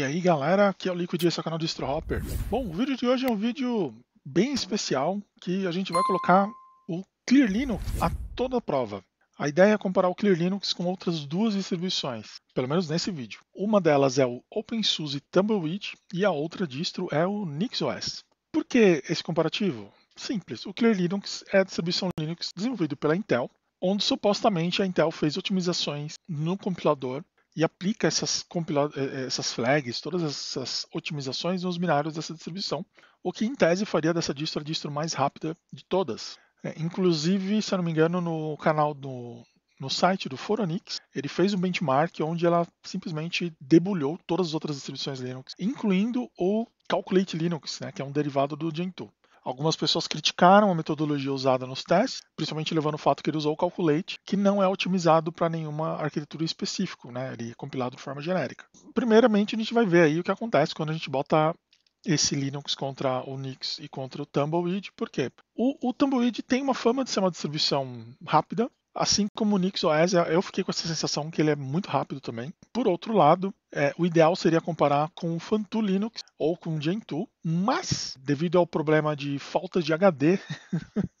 E aí galera, aqui é o Liquid, esse é o canal do Astro Hopper. Bom, o vídeo de hoje é um vídeo bem especial, que a gente vai colocar o Clear Linux a toda a prova. A ideia é comparar o Clear Linux com outras duas distribuições, pelo menos nesse vídeo. Uma delas é o OpenSUSE Tumbleweed e a outra distro é o NixOS. Por que esse comparativo? Simples, o Clear Linux é a distribuição Linux desenvolvida pela Intel, onde supostamente a Intel fez otimizações no compilador e aplica essas, eh, eh, essas flags, todas essas otimizações nos binários dessa distribuição, o que em tese faria dessa distro a distro mais rápida de todas. É, inclusive, se eu não me engano, no canal do no site do Foronix, ele fez um benchmark onde ela simplesmente debulhou todas as outras distribuições Linux, incluindo o Calculate Linux, né, que é um derivado do Gentoo. Algumas pessoas criticaram a metodologia usada nos testes, principalmente levando o fato que ele usou o Calculate, que não é otimizado para nenhuma arquitetura específica, né? ele é compilado de forma genérica. Primeiramente, a gente vai ver aí o que acontece quando a gente bota esse Linux contra o Nix e contra o Tumbleweed, por quê? O, o Tumbleweed tem uma fama de ser uma distribuição rápida, Assim como o NixOS, eu fiquei com essa sensação que ele é muito rápido também. Por outro lado, é, o ideal seria comparar com o Fantu Linux ou com o Gentoo, mas devido ao problema de falta de HD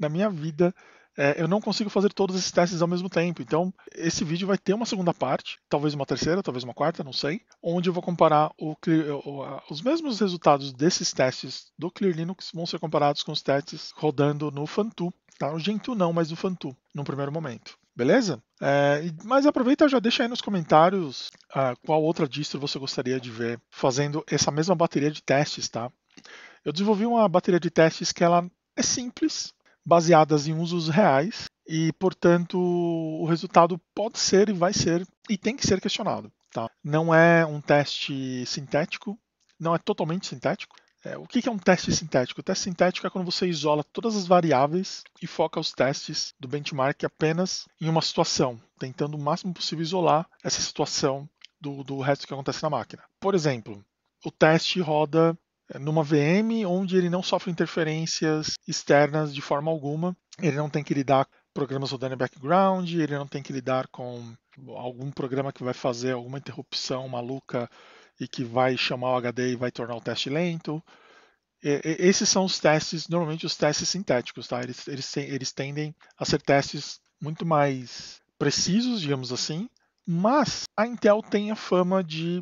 na minha vida, é, eu não consigo fazer todos esses testes ao mesmo tempo. Então, esse vídeo vai ter uma segunda parte, talvez uma terceira, talvez uma quarta, não sei, onde eu vou comparar o, o, os mesmos resultados desses testes do Clear Linux vão ser comparados com os testes rodando no Fantu. Tá? O Gentoo não, mas no Fantu, num primeiro momento. Beleza? É, mas aproveita e já deixa aí nos comentários ah, qual outra distro você gostaria de ver fazendo essa mesma bateria de testes, tá? Eu desenvolvi uma bateria de testes que ela é simples, baseadas em usos reais e, portanto, o resultado pode ser e vai ser e tem que ser questionado. Tá? Não é um teste sintético, não é totalmente sintético. É, o que é um teste sintético? O teste sintético é quando você isola todas as variáveis e foca os testes do benchmark apenas em uma situação, tentando o máximo possível isolar essa situação do, do resto que acontece na máquina. Por exemplo, o teste roda numa VM onde ele não sofre interferências externas de forma alguma. Ele não tem que lidar com programas rodando em background, ele não tem que lidar com algum programa que vai fazer alguma interrupção maluca e que vai chamar o HD e vai tornar o teste lento. E, esses são os testes, normalmente os testes sintéticos, tá? Eles, eles, eles tendem a ser testes muito mais precisos, digamos assim, mas a Intel tem a fama de,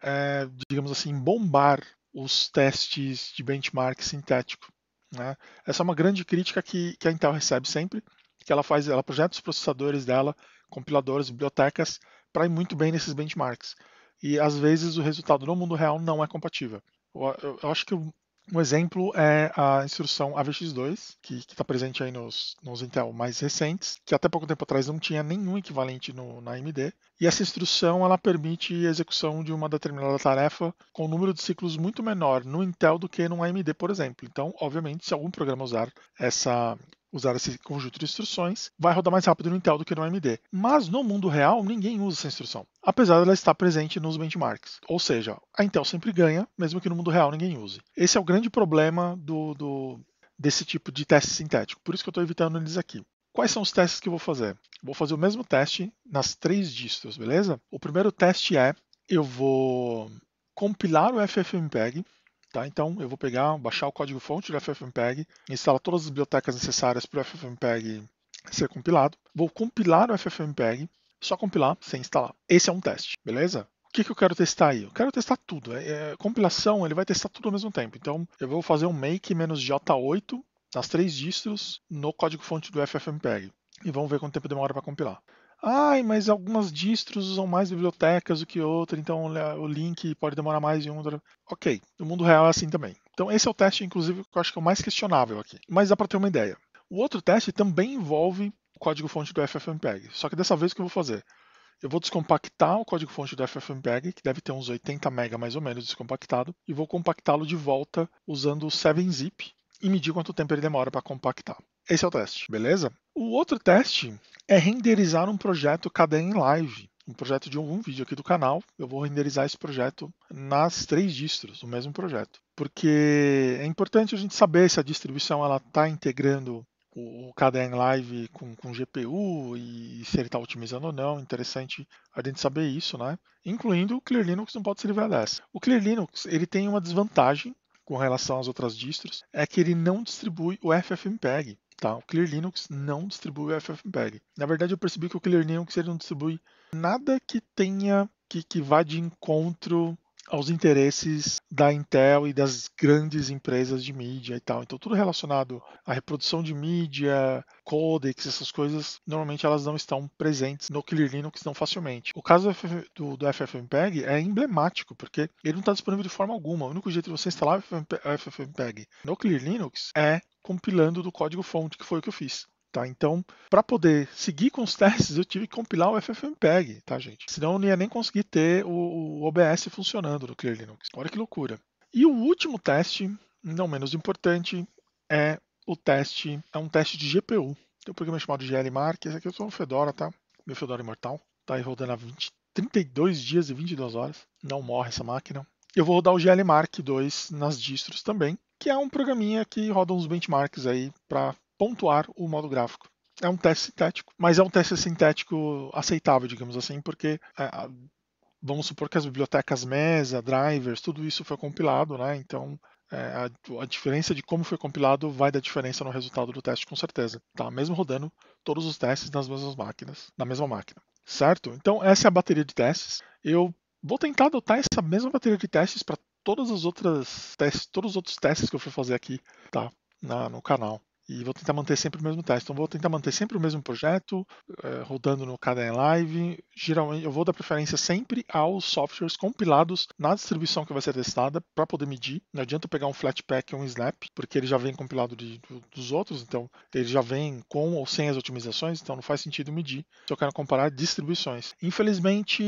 é, digamos assim, bombar os testes de benchmark sintético. Né? Essa é uma grande crítica que, que a Intel recebe sempre, que ela faz, ela projeta os processadores dela, compiladores, bibliotecas, para ir muito bem nesses benchmarks. E às vezes o resultado no mundo real não é compatível. Eu, eu, eu acho que o um exemplo é a instrução AVX2, que está presente aí nos, nos, Intel mais recentes, que até pouco tempo atrás não tinha nenhum equivalente no, na AMD. E essa instrução ela permite a execução de uma determinada tarefa com um número de ciclos muito menor no Intel do que no AMD, por exemplo. Então, obviamente, se algum programa usar essa usar esse conjunto de instruções, vai rodar mais rápido no Intel do que no AMD. Mas no mundo real, ninguém usa essa instrução, apesar dela estar presente nos benchmarks. Ou seja, a Intel sempre ganha, mesmo que no mundo real ninguém use. Esse é o grande problema do, do desse tipo de teste sintético, por isso que eu estou evitando eles aqui. Quais são os testes que eu vou fazer? Vou fazer o mesmo teste nas três distros, beleza? O primeiro teste é eu vou compilar o FFmpeg Tá? Então eu vou pegar, baixar o código-fonte do FFmpeg, instalar todas as bibliotecas necessárias para o FFmpeg ser compilado. Vou compilar o FFmpeg, só compilar sem instalar. Esse é um teste, beleza? O que, que eu quero testar aí? Eu quero testar tudo. É, é, compilação, ele vai testar tudo ao mesmo tempo. Então, eu vou fazer um make-j8 nas três distros no código-fonte do FFmpeg. E vamos ver quanto tempo demora para compilar. Ai, mas algumas distros usam mais bibliotecas do que outras, então o link pode demorar mais de um. Ok, o mundo real é assim também. Então esse é o teste, inclusive, que eu acho que é o mais questionável aqui. Mas dá para ter uma ideia. O outro teste também envolve o código-fonte do FFmpeg. Só que dessa vez o que eu vou fazer? Eu vou descompactar o código-fonte do FFmpeg, que deve ter uns 80 MB mais ou menos descompactado, e vou compactá-lo de volta usando o 7-zip e medir quanto tempo ele demora para compactar. Esse é o teste, beleza? O outro teste é renderizar um projeto Caden Live, um projeto de um vídeo aqui do canal. Eu vou renderizar esse projeto nas três distros, o mesmo projeto. Porque é importante a gente saber se a distribuição está integrando o KDN Live com, com GPU e se ele está otimizando ou não. Interessante a gente saber isso, né? Incluindo o Clear Linux não pode se livrar dessa. O Clear Linux ele tem uma desvantagem com relação às outras distros, é que ele não distribui o FFmpeg. Tá? O Clear Linux não distribui o FFmpeg. Na verdade, eu percebi que o Clear Linux ele não distribui nada que tenha que, que vá de encontro aos interesses da Intel e das grandes empresas de mídia e tal. Então, tudo relacionado à reprodução de mídia, codecs, essas coisas, normalmente elas não estão presentes no Clear Linux tão facilmente. O caso do, do FFmpeg é emblemático, porque ele não está disponível de forma alguma. O único jeito de você instalar o FFmpeg no Clear Linux é compilando do código fonte, que foi o que eu fiz. Tá, então, para poder seguir com os testes, eu tive que compilar o FFmpeg, tá, gente? Senão eu não ia nem conseguir ter o, o OBS funcionando no Clear Linux. Olha que loucura. E o último teste, não menos importante, é o teste, é um teste de GPU. Tem um programa chamado GLMark, esse aqui eu sou no Fedora, tá? Meu Fedora Imortal. Tá aí rodando há 20, 32 dias e 22 horas. Não morre essa máquina. Eu vou rodar o GLMark 2 nas distros também que é um programinha que roda uns benchmarks aí para pontuar o modo gráfico. É um teste sintético, mas é um teste sintético aceitável, digamos assim, porque é, vamos supor que as bibliotecas Mesa, drivers, tudo isso foi compilado, né? Então é, a, a, diferença de como foi compilado vai dar diferença no resultado do teste, com certeza. Tá? Mesmo rodando todos os testes nas mesmas máquinas, na mesma máquina. Certo? Então, essa é a bateria de testes. Eu vou tentar adotar essa mesma bateria de testes para todas as outras testes, todos os outros testes que eu fui fazer aqui, tá? Na, no canal e vou tentar manter sempre o mesmo teste. Então vou tentar manter sempre o mesmo projeto, eh, rodando no KDE Live. Geralmente eu vou dar preferência sempre aos softwares compilados na distribuição que vai ser testada para poder medir. Não adianta pegar um Flatpak ou um Snap, porque ele já vem compilado de, dos outros, então ele já vem com ou sem as otimizações, então não faz sentido medir. Se eu quero comparar distribuições. Infelizmente,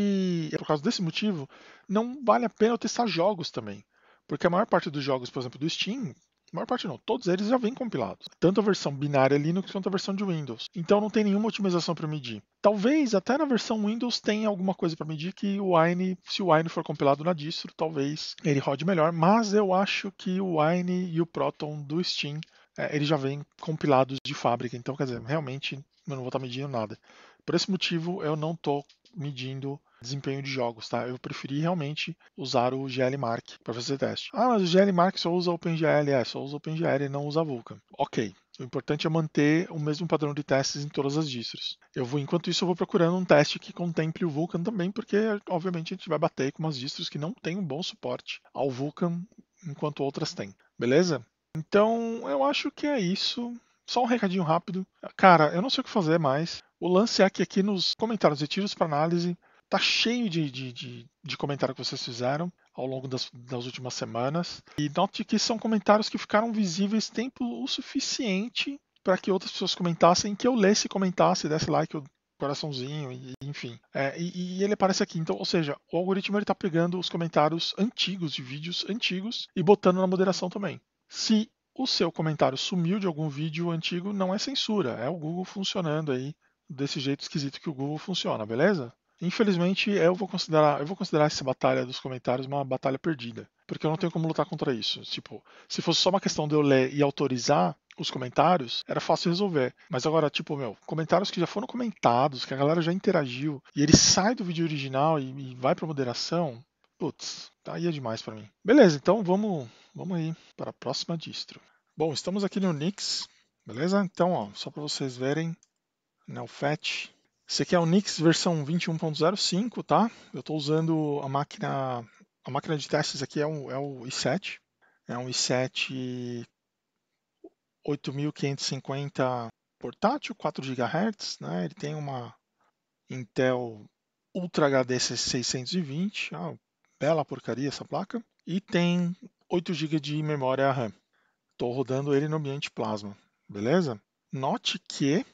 é por causa desse motivo, não vale a pena eu testar jogos também. Porque a maior parte dos jogos, por exemplo, do Steam, a maior parte não, todos eles já vêm compilados. Tanto a versão binária Linux quanto a versão de Windows. Então não tem nenhuma otimização para medir. Talvez até na versão Windows tenha alguma coisa para medir que o Wine, se o Wine for compilado na distro, talvez ele rode melhor, mas eu acho que o Wine e o Proton do Steam, é, eles já vêm compilados de fábrica, então quer dizer, realmente eu não vou estar tá medindo nada. Por esse motivo eu não estou medindo desempenho de jogos, tá? Eu preferi realmente usar o GL Mark para fazer teste. Ah, mas o GL Mark só usa OpenGL, é, só usa OpenGL e não usa Vulkan. Ok, o importante é manter o mesmo padrão de testes em todas as distros. Eu vou, enquanto isso, eu vou procurando um teste que contemple o Vulkan também, porque obviamente a gente vai bater com umas distros que não tem um bom suporte ao Vulkan, enquanto outras têm. Beleza? Então, eu acho que é isso. Só um recadinho rápido. Cara, eu não sei o que fazer mais. O lance é que aqui nos comentários e tiros para análise Tá cheio de, de, de, de comentário que vocês fizeram ao longo das, das, últimas semanas. E note que são comentários que ficaram visíveis tempo o suficiente para que outras pessoas comentassem, que eu lesse e comentasse, desse like, o coraçãozinho, e, enfim. É, e, e, ele aparece aqui. Então, ou seja, o algoritmo está pegando os comentários antigos, de vídeos antigos, e botando na moderação também. Se o seu comentário sumiu de algum vídeo antigo, não é censura, é o Google funcionando aí desse jeito esquisito que o Google funciona, beleza? Infelizmente, eu vou considerar, eu vou considerar essa batalha dos comentários uma batalha perdida, porque eu não tenho como lutar contra isso. Tipo, se fosse só uma questão de eu ler e autorizar os comentários, era fácil resolver. Mas agora, tipo, meu, comentários que já foram comentados, que a galera já interagiu, e ele sai do vídeo original e, e vai para moderação, putz, tá aí é demais para mim. Beleza, então vamos, vamos aí para a próxima distro. Bom, estamos aqui no Nix, beleza? Então, ó, só para vocês verem, né, o fetch isso aqui é o Nix versão 21.05, tá? Eu estou usando a máquina, a máquina de testes aqui é, é o i7, é um i7 8550 portátil, 4 GHz, né? Ele tem uma Intel Ultra HD 620, ah, bela porcaria essa placa, e tem 8 GB de memória RAM. Estou rodando ele no ambiente Plasma, beleza? Note que,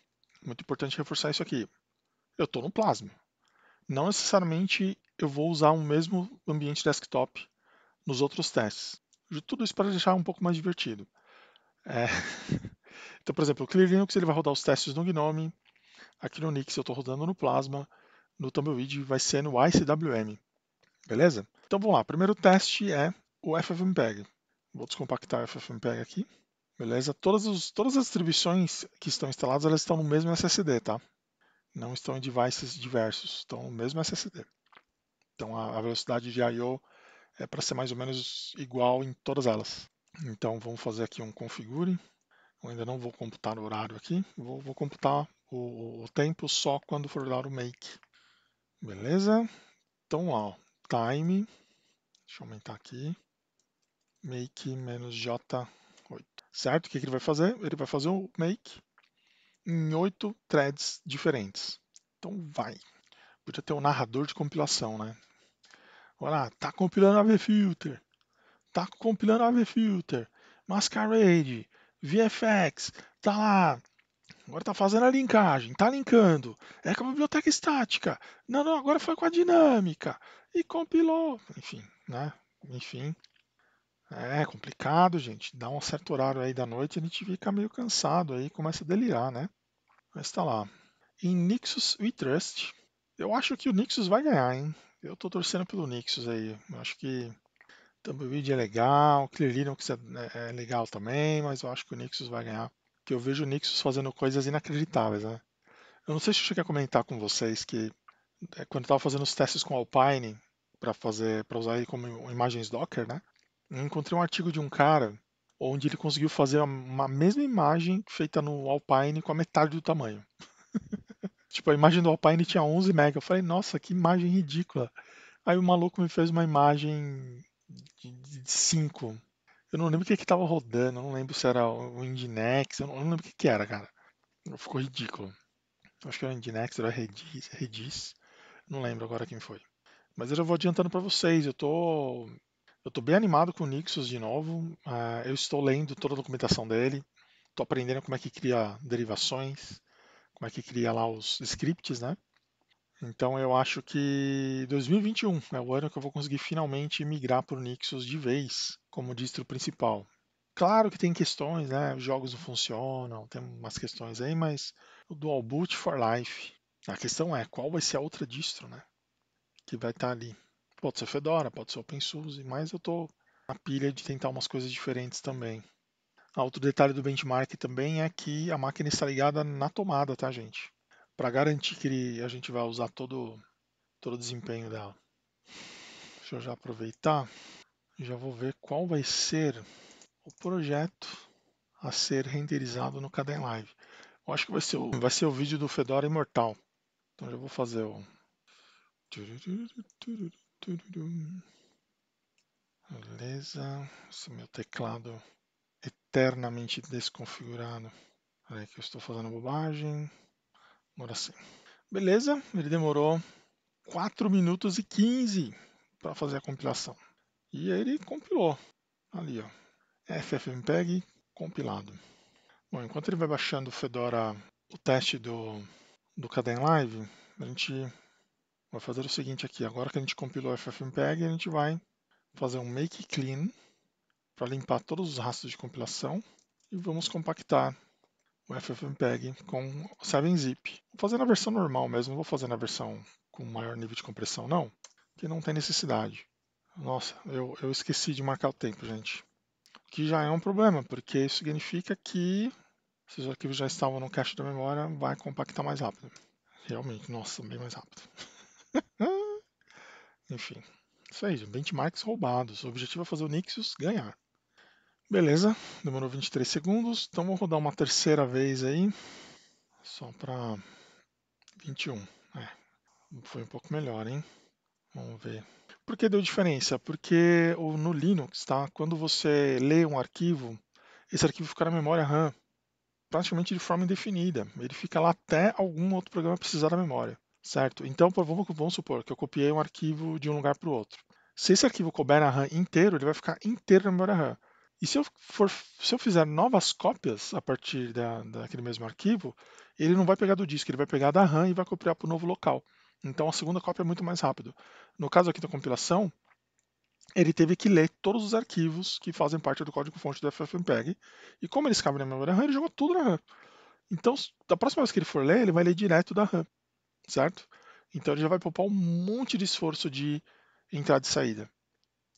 muito importante reforçar isso aqui, eu estou no Plasma. Não necessariamente eu vou usar o mesmo ambiente desktop nos outros testes. Tudo isso para deixar um pouco mais divertido. É... Então, por exemplo, o Clear Linux ele vai rodar os testes no GNOME, aqui no Nix eu estou rodando no Plasma, no Tumbleweed vai ser no ICWM. Beleza? Então vamos lá, primeiro teste é o FFmpeg. Vou descompactar o FFmpeg aqui. Beleza? Todas, os, todas as distribuições que estão instaladas elas estão no mesmo SSD, tá? não estão em devices diversos, estão no mesmo SSD. Então a, a velocidade de I/O é para ser mais ou menos igual em todas elas. Então vamos fazer aqui um configure. Eu ainda não vou computar o horário aqui, vou, vou computar o, o, tempo só quando for dar o make. Beleza? Então ó, time, deixa eu aumentar aqui, make menos J8. Certo? O que, que ele vai fazer? Ele vai fazer o make em oito threads diferentes. Então vai. Podia ter um narrador de compilação, né? Olha lá, tá compilando a VFilter, tá compilando a VFilter, Masquerade, VFX, tá lá. Agora tá fazendo a linkagem, tá linkando. É com a biblioteca estática. Não, não, agora foi com a dinâmica. E compilou. Enfim, né? Enfim. É complicado, gente. Dá um certo horário aí da noite, e a gente fica meio cansado aí, começa a delirar, né? Mas tá lá. Em Nixus We Trust, eu acho que o Nixus vai ganhar, hein? Eu tô torcendo pelo Nixus aí. Eu acho que vídeo é legal, Clear Linux é, é, é legal também, mas eu acho que o Nixus vai ganhar. Porque eu vejo o Nixus fazendo coisas inacreditáveis, né? Eu não sei se eu cheguei a comentar com vocês que é, quando eu tava fazendo os testes com Alpine para fazer para usar ele como imagens Docker, né? Eu encontrei um artigo de um cara onde ele conseguiu fazer uma mesma imagem feita no Alpine com a metade do tamanho. tipo, a imagem do Alpine tinha 11 MB. Eu falei, nossa, que imagem ridícula. Aí o maluco me fez uma imagem de 5. Eu não lembro o que que tava rodando, eu não lembro se era o Indinex, eu não, eu não lembro o que que era, cara. Ficou ridículo. Acho que era o Indinex, era Redis, Redis. Não lembro agora quem foi. Mas eu já vou adiantando para vocês, eu tô eu estou bem animado com o Nixos de novo. Uh, eu estou lendo toda a documentação dele. Estou aprendendo como é que cria derivações, como é que cria lá os scripts, né? Então eu acho que 2021 é o ano que eu vou conseguir finalmente migrar para o Nixos de vez como distro principal. Claro que tem questões, né? Os jogos não funcionam, tem umas questões aí, mas o Dual Boot for Life. A questão é qual vai ser a outra distro, né? Que vai estar tá ali. Pode ser Fedora, pode ser OpenSUSE, mas eu estou na pilha de tentar umas coisas diferentes também. Ah, outro detalhe do benchmark também é que a máquina está ligada na tomada, tá, gente? Para garantir que a gente vai usar todo, todo o desempenho dela. Deixa eu já aproveitar. Já vou ver qual vai ser o projeto a ser renderizado no Kden Live. Eu acho que vai ser o, vai ser o vídeo do Fedora Imortal. Então já vou fazer o. Beleza, esse meu teclado eternamente desconfigurado. Peraí que eu estou fazendo bobagem. Agora sim. Beleza, ele demorou 4 minutos e 15 para fazer a compilação. E aí ele compilou. Ali, ó. FFmpeg compilado. Bom, enquanto ele vai baixando o Fedora, o teste do, do Live, a gente vai fazer o seguinte aqui, agora que a gente compilou o ffmpeg, a gente vai fazer um make clean para limpar todos os rastros de compilação e vamos compactar o ffmpeg com 7-zip. Vou fazer na versão normal mesmo, não vou fazer na versão com maior nível de compressão não, que não tem necessidade. Nossa, eu, eu esqueci de marcar o tempo, gente. Que já é um problema, porque isso significa que se os arquivos já estavam no cache da memória, vai compactar mais rápido. Realmente, nossa, bem mais rápido. Enfim, isso aí, benchmarks roubados. O objetivo é fazer o Nixus ganhar. Beleza, demorou 23 segundos. Então vou rodar uma terceira vez aí, só para 21. É, foi um pouco melhor, hein? Vamos ver. Por que deu diferença? Porque no Linux, tá? quando você lê um arquivo, esse arquivo fica na memória RAM praticamente de forma indefinida. Ele fica lá até algum outro programa precisar da memória certo? Então, vamos, vamos supor que eu copiei um arquivo de um lugar para o outro. Se esse arquivo couber na RAM inteiro, ele vai ficar inteiro na memória RAM. E se eu, for, se eu fizer novas cópias a partir da, daquele mesmo arquivo, ele não vai pegar do disco, ele vai pegar da RAM e vai copiar para o novo local. Então a segunda cópia é muito mais rápido. No caso aqui da compilação, ele teve que ler todos os arquivos que fazem parte do código-fonte do FFmpeg, e como eles cabem na memória RAM, ele jogou tudo na RAM. Então, da próxima vez que ele for ler, ele vai ler direto da RAM certo? Então ele já vai poupar um monte de esforço de entrada e saída.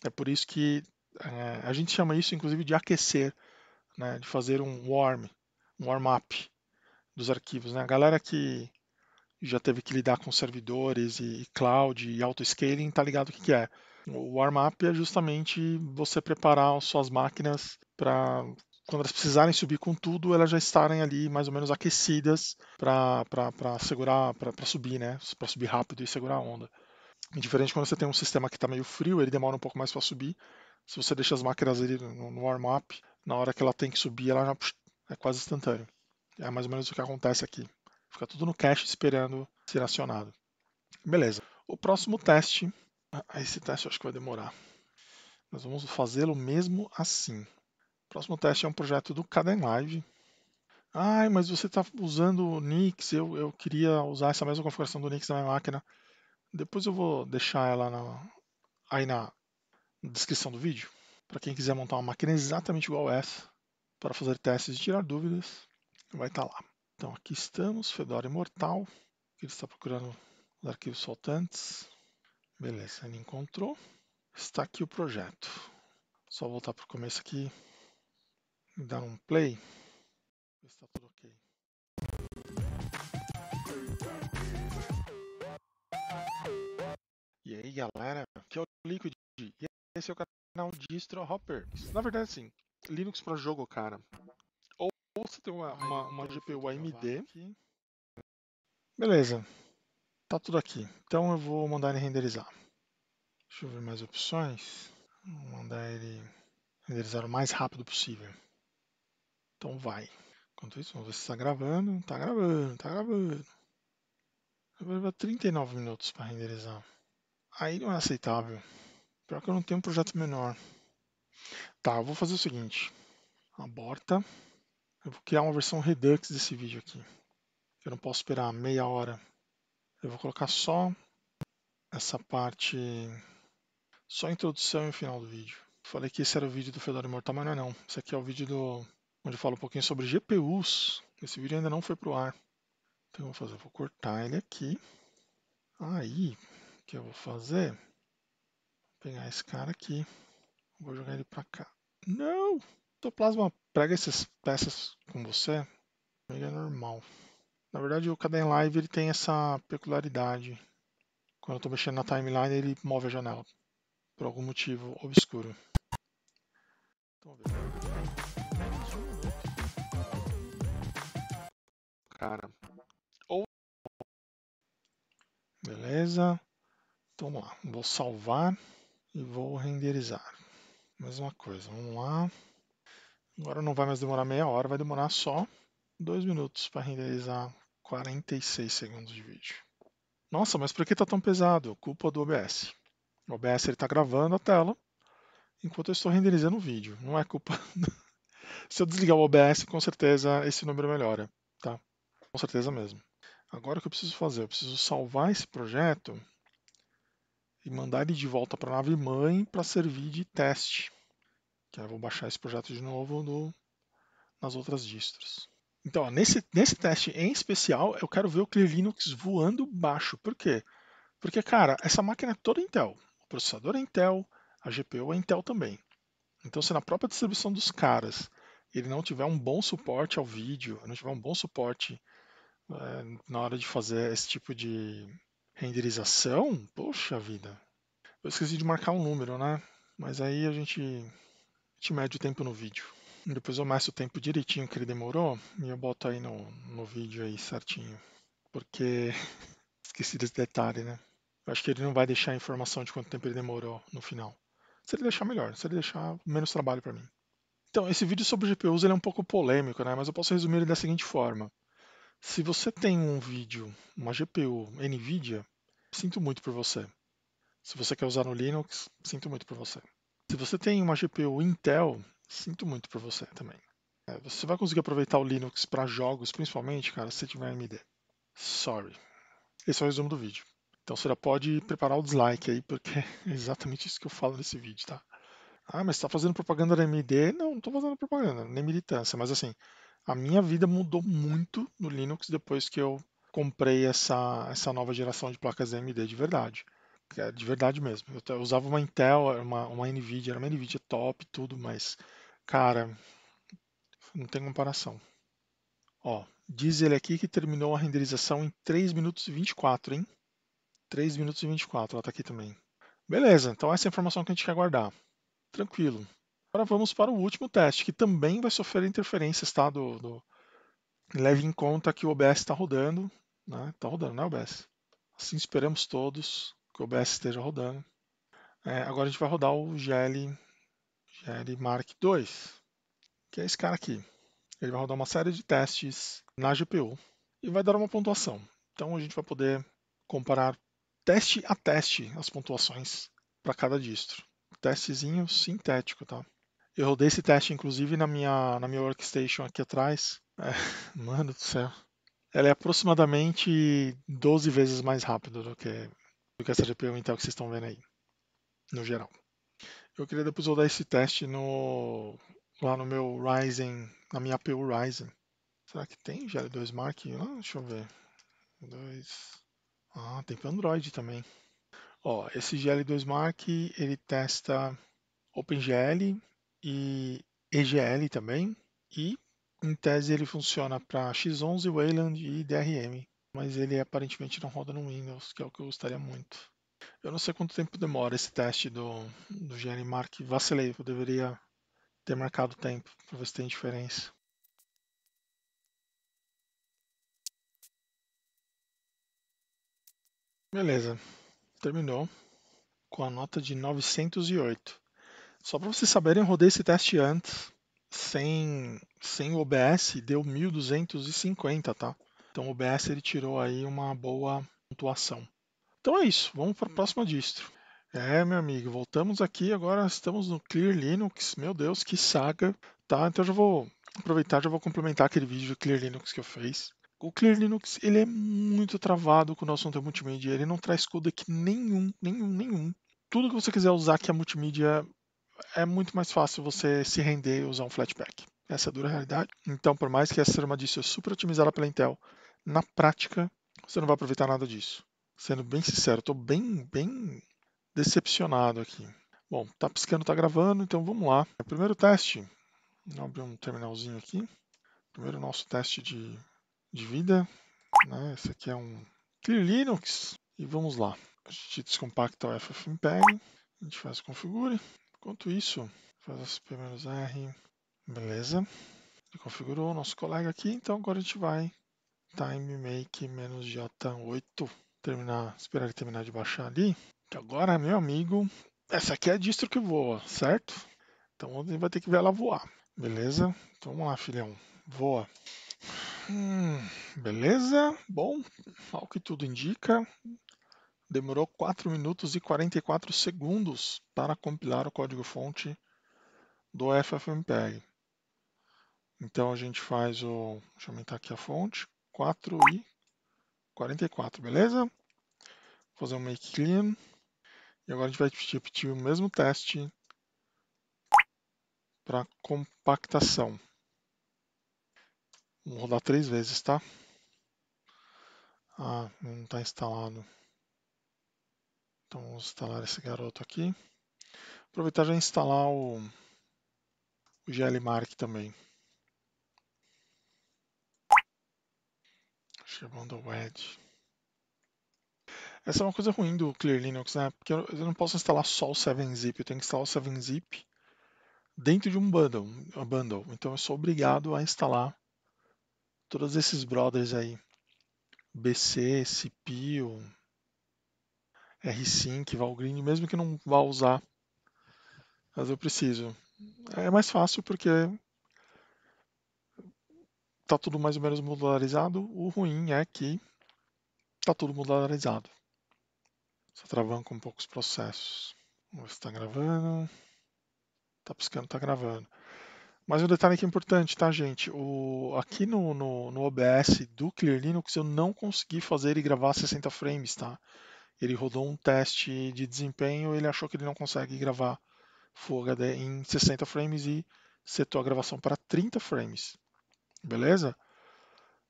É por isso que é, a gente chama isso, inclusive, de aquecer, né? de fazer um warm, um warm-up dos arquivos. Né? A galera que já teve que lidar com servidores e cloud e auto-scaling está ligado o que, que é. O warm-up é justamente você preparar suas máquinas para quando elas precisarem subir com tudo, elas já estarem ali mais ou menos aquecidas para segurar, para subir, né? Para subir rápido e segurar a onda. E diferente quando você tem um sistema que está meio frio, ele demora um pouco mais para subir. Se você deixa as máquinas ali no, no warm-up, na hora que ela tem que subir, ela já é quase instantâneo. É mais ou menos o que acontece aqui. Fica tudo no cache esperando ser acionado. Beleza. O próximo teste. Ah, esse teste eu acho que vai demorar. Nós vamos fazê-lo mesmo assim. Próximo teste é um projeto do Live. Ai, mas você está usando o Nix, eu, eu queria usar essa mesma configuração do Nix na minha máquina. Depois eu vou deixar ela na, aí na descrição do vídeo, para quem quiser montar uma máquina exatamente igual essa, para fazer testes e tirar dúvidas, vai estar tá lá. Então aqui estamos, Fedora Imortal, ele está procurando os arquivos faltantes. Beleza, ele encontrou. Está aqui o projeto. Só voltar para o começo aqui dar um play. Está tudo ok. E aí galera, aqui é o Liquid e esse é o canal Distro Hopper. Na verdade, assim, Linux para jogo, cara. Ou, ou você tem uma, uma, uma GPU AMD. Beleza, tá tudo aqui. Então eu vou mandar ele renderizar. Deixa eu ver mais opções. Vou mandar ele renderizar o mais rápido possível. Então vai. Enquanto isso, vamos ver se está gravando. Está gravando, está gravando. Leva 39 minutos para renderizar. Aí não é aceitável. Pior que eu não tenho um projeto menor. Tá, eu vou fazer o seguinte. Aborta. Eu vou criar uma versão Redux desse vídeo aqui. Eu não posso esperar meia hora. Eu vou colocar só essa parte... Só a introdução e o final do vídeo. Falei que esse era o vídeo do Fedora Imortal, mas não é não. Esse aqui é o vídeo do onde eu falo um pouquinho sobre GPUs. Esse vídeo ainda não foi para o ar. Então, eu vou fazer, eu vou cortar ele aqui. Aí, o que eu vou fazer? Vou pegar esse cara aqui. Vou jogar ele para cá. Não! Toplasma prega essas peças com você. Ele é normal. Na verdade, o Kden Live ele tem essa peculiaridade. Quando eu estou mexendo na timeline, ele move a janela. Por algum motivo obscuro. Então, cara. Ou. Beleza. Então vamos lá. Vou salvar e vou renderizar. Mesma coisa, vamos lá. Agora não vai mais demorar meia hora, vai demorar só dois minutos para renderizar 46 segundos de vídeo. Nossa, mas por que está tão pesado? Culpa do OBS. O OBS está gravando a tela enquanto eu estou renderizando o vídeo. Não é culpa. Se eu desligar o OBS, com certeza esse número melhora. Com certeza mesmo. Agora o que eu preciso fazer? Eu preciso salvar esse projeto e mandar ele de volta para a nave mãe para servir de teste. Que aí eu vou baixar esse projeto de novo no, nas outras distros. Então, nesse, nesse teste em especial, eu quero ver o Clear Linux voando baixo. Por quê? Porque, cara, essa máquina é toda Intel. O processador é Intel, a GPU é Intel também. Então, se na própria distribuição dos caras ele não tiver um bom suporte ao vídeo, não tiver um bom suporte é, na hora de fazer esse tipo de renderização, poxa vida. Eu esqueci de marcar um número, né? Mas aí a gente, a gente mede o tempo no vídeo. Depois eu meço o tempo direitinho que ele demorou e eu boto aí no, no vídeo aí certinho. Porque esqueci desse detalhe, né? Eu acho que ele não vai deixar a informação de quanto tempo ele demorou no final. Se ele deixar melhor, se ele deixar menos trabalho para mim. Então, esse vídeo sobre GPUs ele é um pouco polêmico, né? mas eu posso resumir ele da seguinte forma. Se você tem um vídeo, uma GPU NVIDIA, sinto muito por você. Se você quer usar no Linux, sinto muito por você. Se você tem uma GPU Intel, sinto muito por você também. É, você vai conseguir aproveitar o Linux para jogos, principalmente, cara, se tiver AMD. Sorry. Esse é o resumo do vídeo. Então você já pode preparar o dislike aí, porque é exatamente isso que eu falo nesse vídeo, tá? Ah, mas está fazendo propaganda da AMD? Não, não estou fazendo propaganda, nem militância, mas assim, a minha vida mudou muito no Linux depois que eu comprei essa, essa nova geração de placas AMD de verdade. É de verdade mesmo. Eu usava uma Intel, uma, uma NVIDIA, era uma NVIDIA top, tudo, mas, cara, não tem comparação. Ó, diz ele aqui que terminou a renderização em 3 minutos e 24, hein? 3 minutos e 24, ela tá aqui também. Beleza, então essa é a informação que a gente quer guardar. Tranquilo. Agora vamos para o último teste, que também vai sofrer interferências, tá? Do, do... Leve em conta que o OBS está rodando, né? Está rodando, né, OBS? Assim esperamos todos que o OBS esteja rodando. É, agora a gente vai rodar o GL, GL Mark II, que é esse cara aqui. Ele vai rodar uma série de testes na GPU e vai dar uma pontuação. Então a gente vai poder comparar teste a teste as pontuações para cada distro. Testezinho sintético, tá? Eu rodei esse teste, inclusive, na minha, na minha workstation aqui atrás. É, mano do céu. Ela é aproximadamente 12 vezes mais rápida do que, do que essa GPU Intel que vocês estão vendo aí, no geral. Eu queria depois rodar esse teste no, lá no meu Ryzen, na minha APU Ryzen. Será que tem GL2 Mark? Ah, deixa eu ver. Ah, tem para Android também. Ó, esse GL2 Mark, ele testa OpenGL, e EGL também. E em tese ele funciona para X11, Wayland e DRM. Mas ele aparentemente não roda no Windows, que é o que eu gostaria muito. Eu não sei quanto tempo demora esse teste do, do GNMark. Vacilei, eu deveria ter marcado o tempo para ver se tem diferença. Beleza, terminou com a nota de 908. Só para vocês saberem, eu rodei esse teste antes, sem, sem o OBS, deu 1250, tá? Então o OBS ele tirou aí uma boa pontuação. Então é isso, vamos para a próxima distro. É, meu amigo, voltamos aqui, agora estamos no Clear Linux, meu Deus, que saga, tá? Então eu já vou aproveitar, já vou complementar aquele vídeo do Clear Linux que eu fiz. O Clear Linux, ele é muito travado com o nosso multimídia, ele não traz codec nenhum, nenhum, nenhum. Tudo que você quiser usar que é multimídia é muito mais fácil você se render e usar um Flatpak. Essa é a dura realidade. Então, por mais que essa seja uma distro é super otimizada pela Intel, na prática você não vai aproveitar nada disso. Sendo bem sincero, estou bem, bem decepcionado aqui. Bom, tá piscando, tá gravando, então vamos lá. Primeiro teste, vou abrir um terminalzinho aqui. Primeiro nosso teste de, de vida. Né? Esse aqui é um Clear Linux. E vamos lá. A gente descompacta o FFmpeg. A gente faz configure. Enquanto isso, faz P menos R. Beleza. Ele configurou o nosso colega aqui, então agora a gente vai time make menos J8. Terminar, esperar ele terminar de baixar ali. Que agora, meu amigo, essa aqui é a distro que voa, certo? Então a gente vai ter que ver ela voar. Beleza? Então vamos lá, filhão. Voa. Hum, beleza? Bom, ao que tudo indica, demorou 4 minutos e 44 segundos para compilar o código-fonte do FFmpeg. Então a gente faz o. Deixa eu aumentar aqui a fonte. 4 e 44, beleza? Vou fazer um make clean. E agora a gente vai repetir o mesmo teste para compactação. Vamos rodar três vezes, tá? Ah, não está instalado. Então vamos instalar esse garoto aqui. Aproveitar já instalar o, o GLMark também. Chamando é o Edge. Essa é uma coisa ruim do Clear Linux, né? Porque eu não posso instalar só o 7-zip, eu tenho que instalar o 7-zip dentro de um bundle, um bundle. Então eu sou obrigado a instalar todos esses brothers aí. BC, CPU, R-Sync, Valgrind, mesmo que não vá usar, mas eu preciso. É mais fácil porque tá tudo mais ou menos modularizado. O ruim é que tá tudo modularizado. Só travando com poucos processos. Vamos ver se tá gravando. Tá piscando, tá gravando. Mas um detalhe que é importante, tá, gente? O, aqui no, no, no OBS do Clear Linux eu não consegui fazer ele gravar 60 frames, tá? Ele rodou um teste de desempenho, ele achou que ele não consegue gravar Full HD em 60 frames e setou a gravação para 30 frames. Beleza?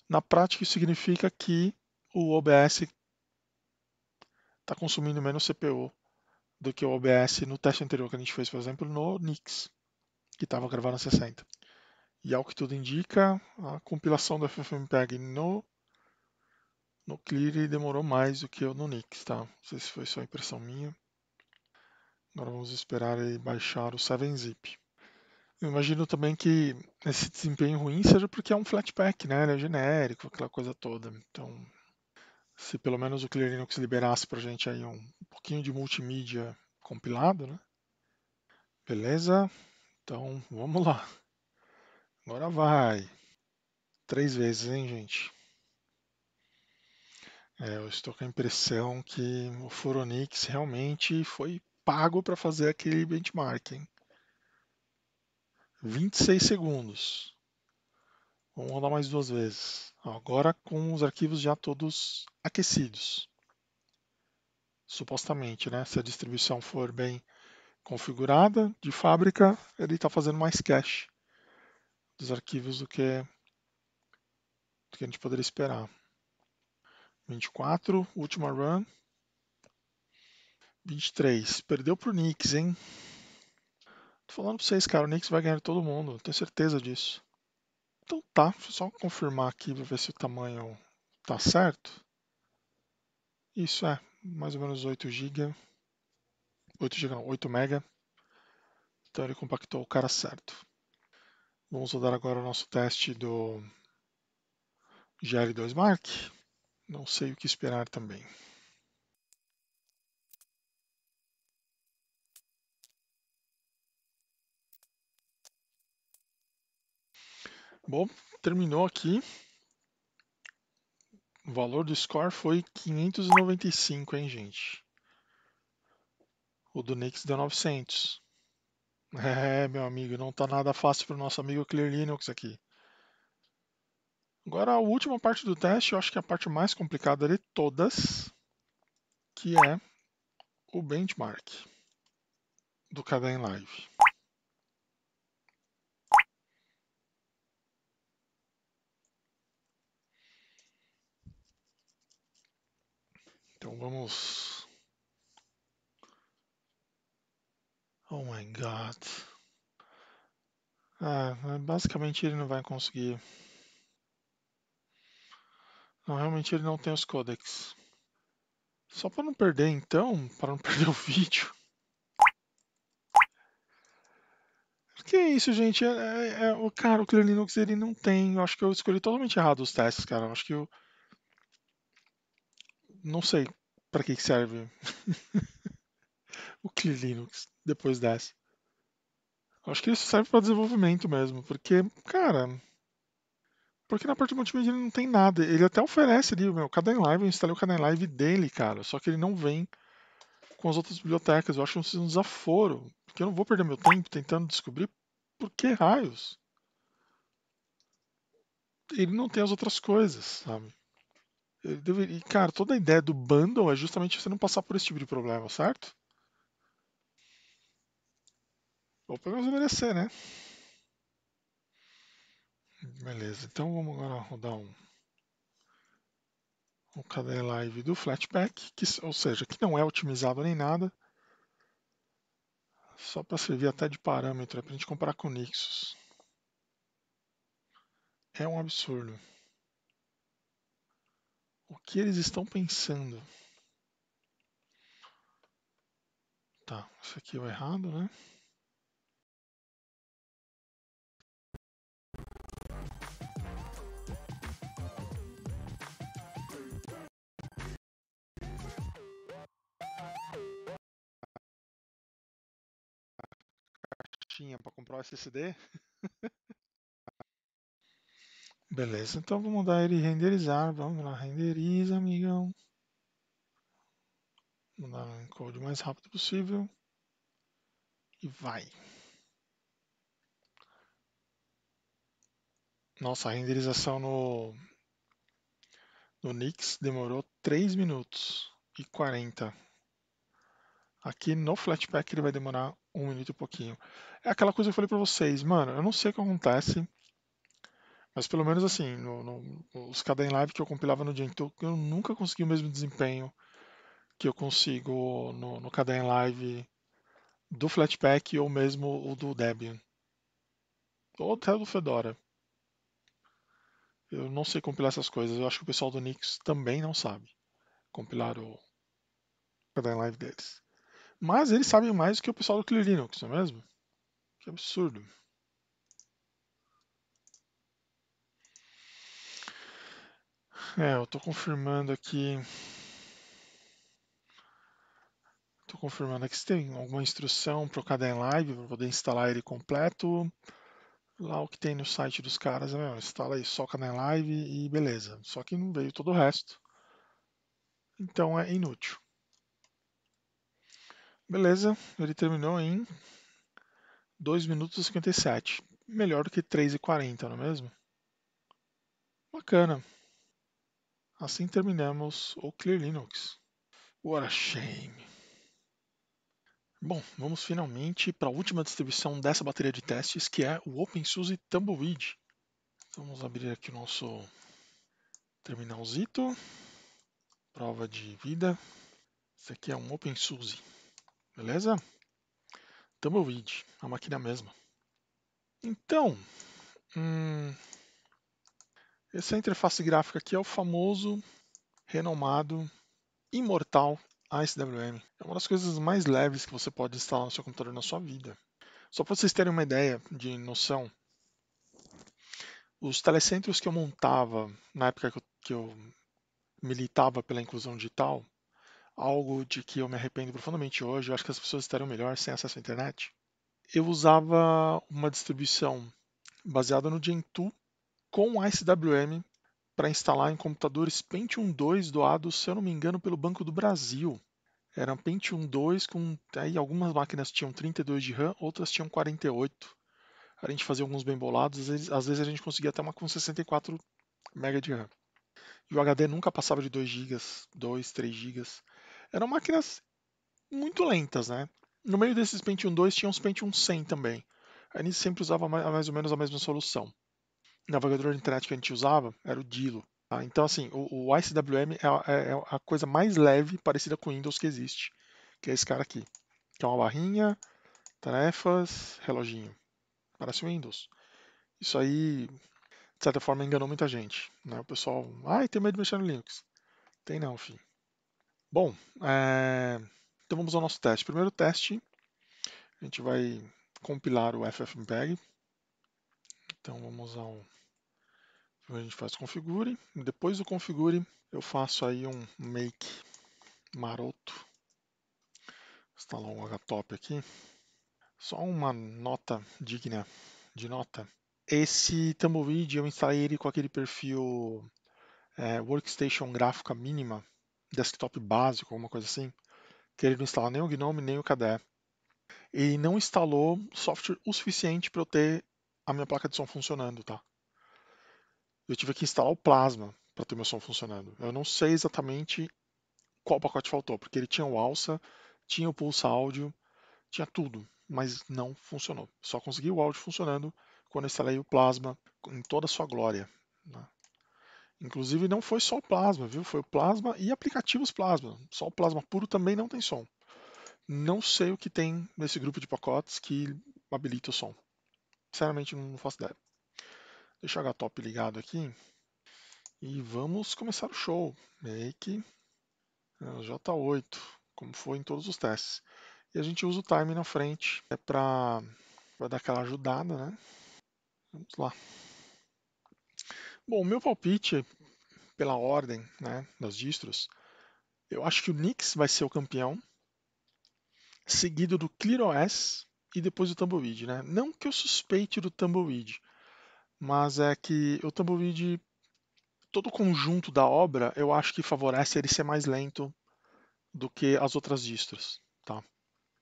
Na prática, isso significa que o OBS está consumindo menos CPU do que o OBS no teste anterior que a gente fez, por exemplo, no Nix, que estava gravando a 60. E ao que tudo indica, a compilação do FFmpeg no no Clear demorou mais do que eu no Nix, tá? Não sei se foi só impressão minha. Agora vamos esperar ele baixar o 7-Zip. Eu imagino também que esse desempenho ruim seja porque é um flatpak, né? Ele é genérico, aquela coisa toda. Então, se pelo menos o Clear Linux liberasse pra gente aí um pouquinho de multimídia compilado, né? Beleza? Então, vamos lá. Agora vai. Três vezes, hein, gente? É, eu estou com a impressão que o Furonix realmente foi pago para fazer aquele benchmarking. 26 segundos. Vamos rodar mais duas vezes. Agora com os arquivos já todos aquecidos. Supostamente, né? Se a distribuição for bem configurada de fábrica, ele está fazendo mais cache dos arquivos do que, do que a gente poderia esperar. 24, última run. 23, perdeu pro Knicks, hein? Tô falando pra vocês, cara, o Knicks vai ganhar todo mundo, tenho certeza disso. Então tá, deixa eu só confirmar aqui pra ver se o tamanho tá certo. Isso é, mais ou menos 8 GB. 8 GB não, 8 MB. Então ele compactou o cara certo. Vamos rodar agora o nosso teste do GL2 Mark. Não sei o que esperar também. Bom, terminou aqui. O valor do score foi 595, hein, gente? O do Nix deu 900. É, meu amigo, não tá nada fácil pro nosso amigo Clear Linux aqui. Agora a última parte do teste, eu acho que é a parte mais complicada de todas, que é o benchmark do Kden Live. Então vamos. Oh my god. Ah, basicamente ele não vai conseguir não, realmente ele não tem os codecs. Só para não perder então, para não perder o vídeo. Que é isso, gente? É, é, é, o cara, o Clear Linux ele não tem. Eu acho que eu escolhi totalmente errado os testes, cara. Eu acho que eu não sei para que, que serve o Clear Linux depois dessa. Eu acho que isso serve para desenvolvimento mesmo, porque, cara, porque na parte do multimídia ele não tem nada. Ele até oferece ali, meu, Kden Live, eu instalei o Kden Live dele, cara. Só que ele não vem com as outras bibliotecas. Eu acho um desaforo. Porque eu não vou perder meu tempo tentando descobrir por que raios. Ele não tem as outras coisas, sabe? Ele deveria... cara, toda a ideia do bundle é justamente você não passar por esse tipo de problema, certo? Ou pelo menos merecer, né? Beleza, então vamos agora rodar um, um cadê Live do Flatpak, que, ou seja, que não é otimizado nem nada, só para servir até de parâmetro, é para a gente comparar com o Nixos. É um absurdo. O que eles estão pensando? Tá, isso aqui é errado, né? tinha para comprar o SSD. Beleza, então vou mudar ele renderizar. Vamos lá, renderiza, amigão. Mudar o encode o mais rápido possível. E vai. Nossa, a renderização no, no Nix demorou 3 minutos e 40. Aqui no Flatpak ele vai demorar um minuto e pouquinho. É aquela coisa que eu falei para vocês, mano, eu não sei o que acontece, mas pelo menos assim, no, no, os em Live que eu compilava no gentoo eu, eu nunca consegui o mesmo desempenho que eu consigo no, no em Live do Flatpak ou mesmo o do Debian. Ou até do Fedora. Eu não sei compilar essas coisas. Eu acho que o pessoal do Nix também não sabe compilar o em Live deles. Mas eles sabem mais do que o pessoal do Clear Linux, não é mesmo? Que absurdo. É, eu estou confirmando aqui. Estou confirmando aqui se tem alguma instrução para o Kdenlive para poder instalar ele completo. Lá o que tem no site dos caras é instala aí só Live e beleza. Só que não veio todo o resto. Então é inútil. Beleza, ele terminou em 2 minutos e 57. Melhor do que 3 e 40, não é mesmo? Bacana. Assim terminamos o Clear Linux. What a shame. Bom, vamos finalmente para a última distribuição dessa bateria de testes, que é o OpenSUSE Tumbleweed. Então, vamos abrir aqui o nosso terminalzito. Prova de vida. Isso aqui é um OpenSUSE. Beleza? Tamo vídeo, a máquina mesma. Então, hum, essa interface gráfica aqui é o famoso, renomado, imortal ASWM. É uma das coisas mais leves que você pode instalar no seu computador na sua vida. Só para vocês terem uma ideia de noção, os telecentros que eu montava na época que eu, que eu militava pela inclusão digital, algo de que eu me arrependo profundamente hoje, eu acho que as pessoas estariam melhor sem acesso à internet. Eu usava uma distribuição baseada no Gentoo com SWM para instalar em computadores Pentium 2 doados, se eu não me engano, pelo Banco do Brasil. Era um Pentium 2 com aí algumas máquinas tinham 32 de RAM, outras tinham 48. A gente fazia alguns bem bolados, às vezes, às vezes a gente conseguia até uma com 64 MB de RAM. E o HD nunca passava de 2 GB, 2, 3 GB eram máquinas muito lentas, né? No meio desses Pentium 2 tinha uns Pentium 100 também. A gente sempre usava mais ou menos a mesma solução. O navegador de internet que a gente usava era o Dilo. Tá? Então, assim, o, o ICWM é a, é, é a coisa mais leve parecida com o Windows que existe, que é esse cara aqui. Que é uma barrinha, tarefas, reloginho. Parece o Windows. Isso aí, de certa forma, enganou muita gente. Né? O pessoal, ai, tem medo de mexer no Linux. Tem não, filho. Bom, é... então vamos ao nosso teste. Primeiro teste, a gente vai compilar o ffmpeg. Então vamos ao... A gente faz configure, depois do configure eu faço aí um make maroto. Instalar um htop aqui. Só uma nota digna de nota. Esse Tumbleweed eu instalei ele com aquele perfil é, Workstation Gráfica Mínima, desktop básico, alguma coisa assim, que ele não instala nem o GNOME nem o KDE. E não instalou software o suficiente para eu ter a minha placa de som funcionando, tá? Eu tive que instalar o Plasma para ter meu som funcionando. Eu não sei exatamente qual pacote faltou, porque ele tinha o alça, tinha o pulsa áudio, tinha tudo, mas não funcionou. Só consegui o áudio funcionando quando instalei o Plasma em toda a sua glória. Né? Inclusive, não foi só o plasma, viu? Foi o plasma e aplicativos plasma. Só o plasma puro também não tem som. Não sei o que tem nesse grupo de pacotes que habilita o som. Sinceramente, não faço ideia. Deixa o H-Top ligado aqui. E vamos começar o show. Make né, J8, como foi em todos os testes. E a gente usa o time na frente. É né, para dar aquela ajudada, né? Vamos lá. Bom, meu palpite, pela ordem né, das distros, eu acho que o Nix vai ser o campeão, seguido do ClearOS e depois do Tumbleweed. Né? Não que eu suspeite do Tumbleweed, mas é que o Tumbleweed, todo o conjunto da obra, eu acho que favorece ele ser mais lento do que as outras distros. Tá?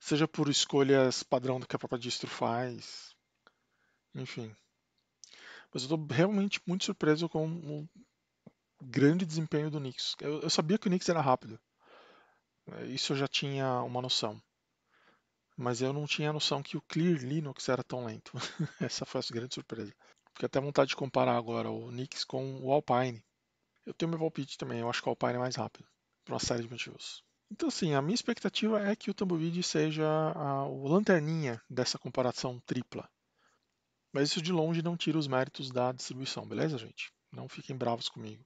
Seja por escolhas padrão do que a própria distro faz, enfim. Mas eu estou realmente muito surpreso com o grande desempenho do Knicks. Eu, eu sabia que o Knicks era rápido. É, isso eu já tinha uma noção. Mas eu não tinha noção que o Clear Linux era tão lento. Essa foi a grande surpresa. Fiquei até vontade de comparar agora o Knicks com o Alpine. Eu tenho meu palpite também. Eu acho que o Alpine é mais rápido. Por uma série de motivos. Então, assim, a minha expectativa é que o Tumbleweed seja a, o lanterninha dessa comparação tripla. Mas isso de longe não tira os méritos da distribuição, beleza, gente? Não fiquem bravos comigo.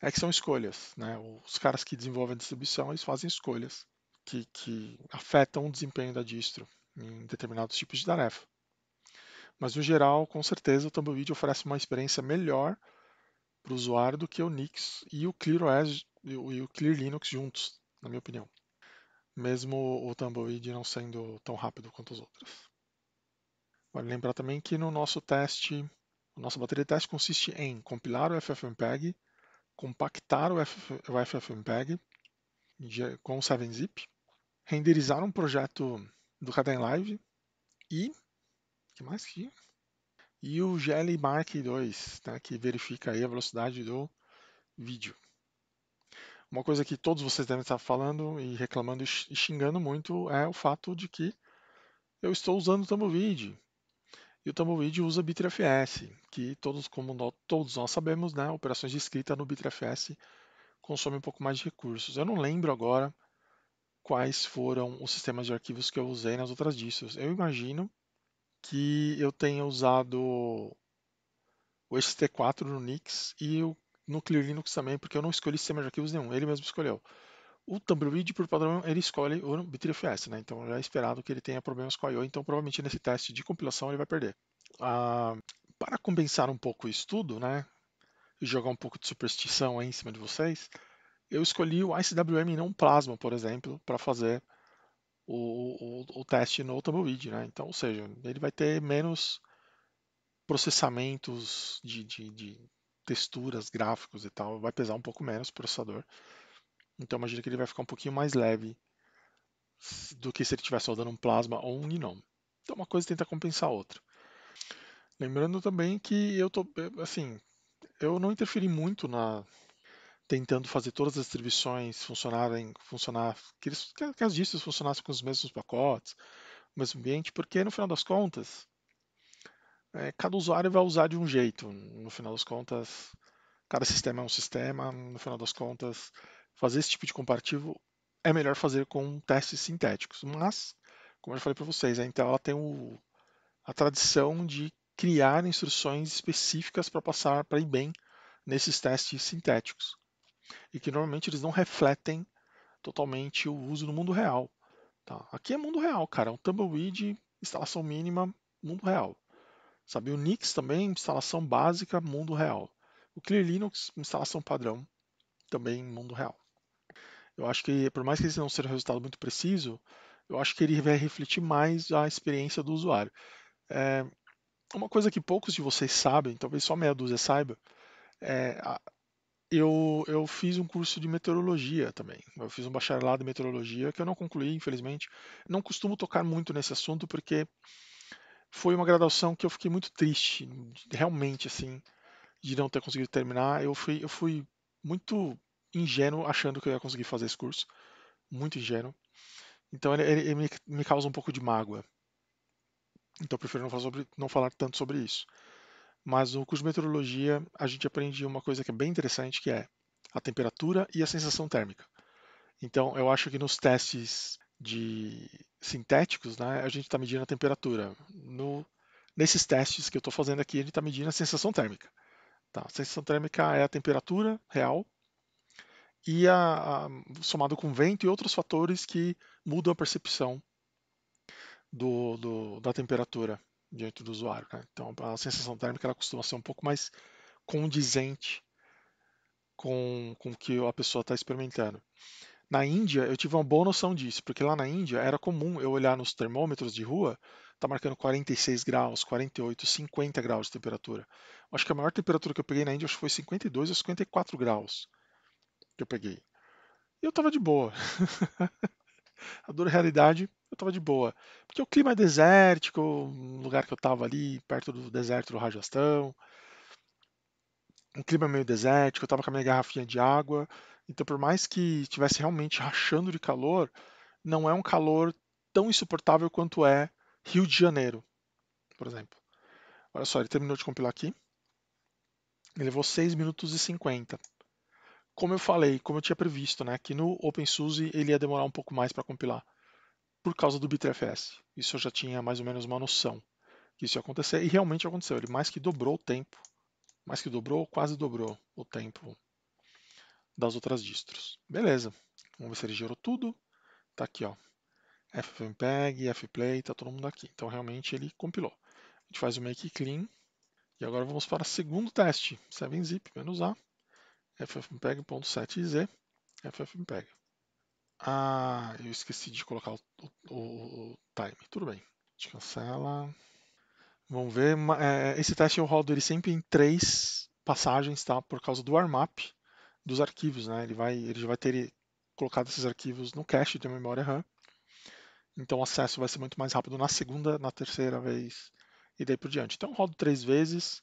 É que são escolhas, né? Os caras que desenvolvem a distribuição, eles fazem escolhas que, que afetam o desempenho da distro em determinados tipos de tarefa. Mas no geral, com certeza, o Tumbleweed oferece uma experiência melhor para o usuário do que o Nix e o ClearOS e o Clear Linux juntos, na minha opinião. Mesmo o Tumbleweed não sendo tão rápido quanto os outros. Vale lembrar também que no nosso teste, a nossa bateria de teste consiste em compilar o FFmpeg, compactar o, FF, o FFmpeg com o 7-zip, renderizar um projeto do Kdenlive Live e que mais que e o GL Mark 2, né, que verifica a velocidade do vídeo. Uma coisa que todos vocês devem estar falando e reclamando e xingando muito é o fato de que eu estou usando o Tumbleweed. E o Tumbleweed usa Bitrefs, que todos, como nós, todos nós sabemos, né, operações de escrita no Bitrefs consomem um pouco mais de recursos. Eu não lembro agora quais foram os sistemas de arquivos que eu usei nas outras distros. Eu imagino que eu tenha usado o XT4 no Nix e o, no Clear Linux também, porque eu não escolhi sistema de arquivos nenhum, ele mesmo escolheu. O Tumbleweed, por padrão, ele escolhe o B3FS, né? Então é esperado que ele tenha problemas com a I.O., então provavelmente nesse teste de compilação ele vai perder. Ah, para compensar um pouco isso tudo, né? E jogar um pouco de superstição aí em cima de vocês, eu escolhi o ICWM e não Plasma, por exemplo, para fazer o, o, o, teste no Tumbleweed, né? Então, ou seja, ele vai ter menos processamentos de, de, de texturas, gráficos e tal, vai pesar um pouco menos o processador. Então imagina que ele vai ficar um pouquinho mais leve do que se ele estivesse rodando um plasma ou um gnome. Então uma coisa tenta compensar a outra. Lembrando também que eu tô eh, assim, eu não interferi muito na tentando fazer todas as distribuições funcionarem, funcionar que, eles, que as distros funcionassem com os mesmos pacotes, o mesmo ambiente, porque no final das contas é, cada usuário vai usar de um jeito. No final das contas, cada sistema é um sistema. No final das contas, fazer esse tipo de comparativo é melhor fazer com testes sintéticos. Mas, como eu já falei para vocês, a Intel ela tem o, a tradição de criar instruções específicas para passar para ir bem nesses testes sintéticos. E que normalmente eles não refletem totalmente o uso no mundo real. Tá? Aqui é mundo real, cara. É um Tumbleweed, instalação mínima, mundo real. Sabe, o Nix também, instalação básica, mundo real. O Clear Linux, instalação padrão, também mundo real. Eu acho que, por mais que esse não seja um resultado muito preciso, eu acho que ele vai refletir mais a experiência do usuário. É, uma coisa que poucos de vocês sabem, talvez só meia dúzia saiba, é, eu, eu fiz um curso de meteorologia também. Eu fiz um bacharelado em meteorologia que eu não concluí, infelizmente. Não costumo tocar muito nesse assunto porque foi uma graduação que eu fiquei muito triste, realmente, assim, de não ter conseguido terminar. Eu fui, eu fui muito ingênuo achando que eu ia conseguir fazer esse curso. Muito ingênuo. Então ele, ele, ele me, causa um pouco de mágoa. Então eu prefiro não falar, sobre, não falar tanto sobre isso. Mas no curso de meteorologia a gente aprende uma coisa que é bem interessante, que é a temperatura e a sensação térmica. Então eu acho que nos testes de sintéticos, né, a gente está medindo a temperatura. No, nesses testes que eu estou fazendo aqui, a gente está medindo a sensação térmica. Tá? A sensação térmica é a temperatura real e a, a, somado com vento e outros fatores que mudam a percepção do, do, da temperatura diante do usuário. Né? Então, a sensação térmica ela costuma ser um pouco mais condizente com, com o que a pessoa está experimentando. Na Índia, eu tive uma boa noção disso, porque lá na Índia era comum eu olhar nos termômetros de rua, tá marcando 46 graus, 48, 50 graus de temperatura. Acho que a maior temperatura que eu peguei na Índia foi 52 ou 54 graus que eu peguei. E eu tava de boa. a dura realidade, eu tava de boa. Porque o clima é desértico, um lugar que eu tava ali, perto do deserto do Rajastão. Um clima meio desértico, eu tava com a minha garrafinha de água. Então, por mais que estivesse realmente rachando de calor, não é um calor tão insuportável quanto é Rio de Janeiro, por exemplo. Olha só, ele terminou de compilar aqui. Ele levou 6 minutos e 50 como eu falei, como eu tinha previsto, né, que no OpenSUSE ele ia demorar um pouco mais para compilar, por causa do BitreFS. Isso eu já tinha mais ou menos uma noção que isso ia acontecer, e realmente aconteceu. Ele mais que dobrou o tempo, mais que dobrou, quase dobrou o tempo das outras distros. Beleza, vamos ver se ele gerou tudo. Está aqui, ó. FFmpeg, fplay, tá todo mundo aqui. Então realmente ele compilou. A gente faz o make clean. E agora vamos para o segundo teste, 7zip-a ffmpeg.setz, ffmpeg. Ah, eu esqueci de colocar o, o, o time. Tudo bem. A cancela. Vamos ver. É, é, esse teste eu rodo ele sempre em três passagens, tá? Por causa do armap dos arquivos, né? Ele vai, ele vai ter colocado esses arquivos no cache de memória RAM. Então o acesso vai ser muito mais rápido na segunda, na terceira vez e daí por diante. Então rodo três vezes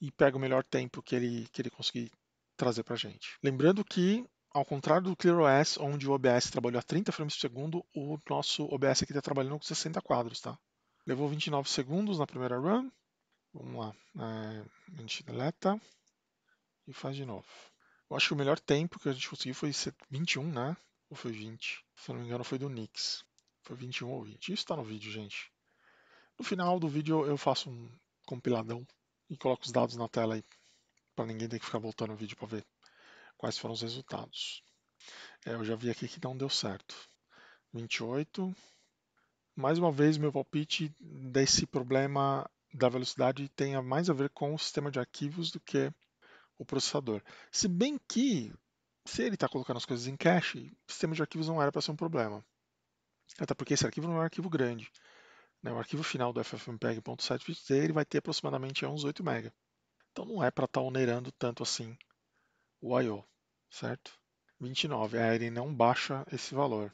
e pego o melhor tempo que ele, que ele conseguir trazer para a gente. Lembrando que ao contrário do ClearOS, onde o OBS trabalhou a 30 frames por segundo, o nosso OBS aqui está trabalhando com 60 quadros, tá? Levou 29 segundos na primeira run. Vamos lá. É, a gente deleta e faz de novo. Eu acho que o melhor tempo que a gente conseguiu foi 21, né? Ou foi 20? Se não me engano, foi do Nix. Foi 21 ou 20. Isso está no vídeo, gente. No final do vídeo eu faço um compiladão e coloco os dados na tela aí para ninguém ter que ficar voltando o vídeo para ver quais foram os resultados. É, eu já vi aqui que não deu certo. 28. Mais uma vez, meu palpite desse problema da velocidade tenha mais a ver com o sistema de arquivos do que o processador. Se bem que, se ele está colocando as coisas em cache, o sistema de arquivos não era para ser um problema. Até porque esse arquivo não é um arquivo grande. Né? O arquivo final do ffmpeg.7 ele vai ter aproximadamente uns 8 MB. Então não é para estar tá onerando tanto assim o I.O., certo? 29, a é, ele não baixa esse valor.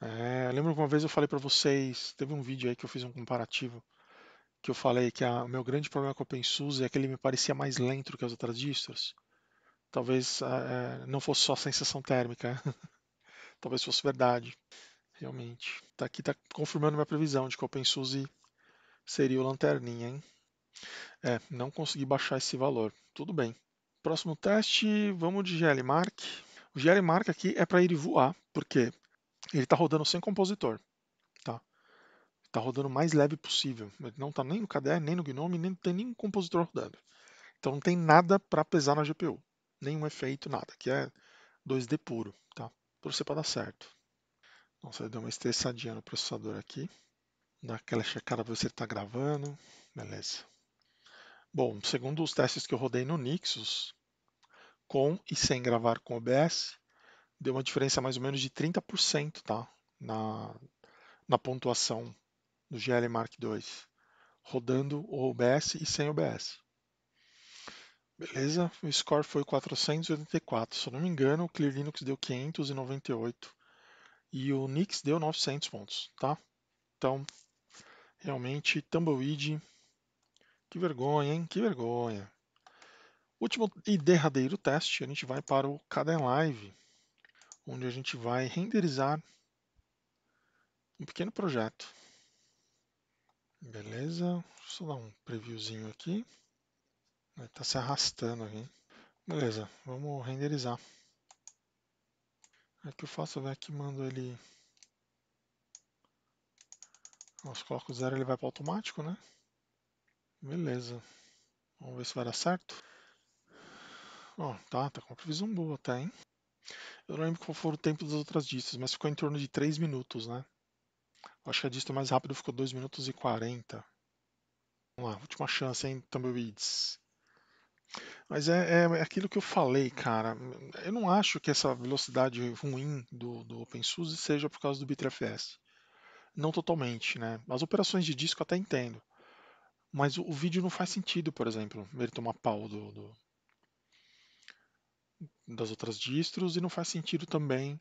É, lembro que uma vez eu falei para vocês, teve um vídeo aí que eu fiz um comparativo, que eu falei que a, o meu grande problema com o OpenSUSE é que ele me parecia mais lento que as outras distros. Talvez é, é, não fosse só a sensação térmica, né? talvez fosse verdade, realmente. Tá aqui tá confirmando minha previsão de que o OpenSUSE seria o lanterninha, hein? É, não consegui baixar esse valor. Tudo bem. Próximo teste, vamos de Mark. O Mark aqui é para ele voar, porque ele está rodando sem compositor. Tá? Está rodando o mais leve possível. Ele não está nem no KDE, nem no GNOME, nem tem nenhum compositor rodando. Então não tem nada para pesar na GPU. Nenhum efeito, nada. Que é 2D puro. Tá? ser para dar certo. Nossa, deu uma estressadinha no processador aqui. Dá aquela checada para ver se ele está gravando. Beleza. Bom, segundo os testes que eu rodei no Nixus, com e sem gravar com OBS, deu uma diferença mais ou menos de 30% tá? na, na pontuação do GL Mark II, rodando o OBS e sem OBS. Beleza, o score foi 484. Se eu não me engano, o Clear Linux deu 598 e o Nix deu 900 pontos, tá? Então, realmente, Tumbleweed que vergonha, hein? Que vergonha. Último e derradeiro teste, a gente vai para o Kden Live, onde a gente vai renderizar um pequeno projeto. Beleza, deixa eu dar um previewzinho aqui. Está se arrastando aqui. Beleza, vamos renderizar. O é que eu faço, eu né, venho aqui mando ele... Nossa, coloco o zero, ele vai para automático, né? Beleza. Vamos ver se vai dar certo. Ó, oh, tá, tá com uma previsão boa até, hein? Eu não lembro qual foi o tempo das outras distas, mas ficou em torno de 3 minutos, né? Eu acho que a dista mais rápida ficou 2 minutos e 40. Vamos lá, última chance, hein, Tumbleweeds. Mas é, é, é, aquilo que eu falei, cara. Eu não acho que essa velocidade ruim do, do OpenSUSE seja por causa do BitreFS. Não totalmente, né? As operações de disco eu até entendo. Mas o, o, vídeo não faz sentido, por exemplo, ele tomar pau do, do, das outras distros e não faz sentido também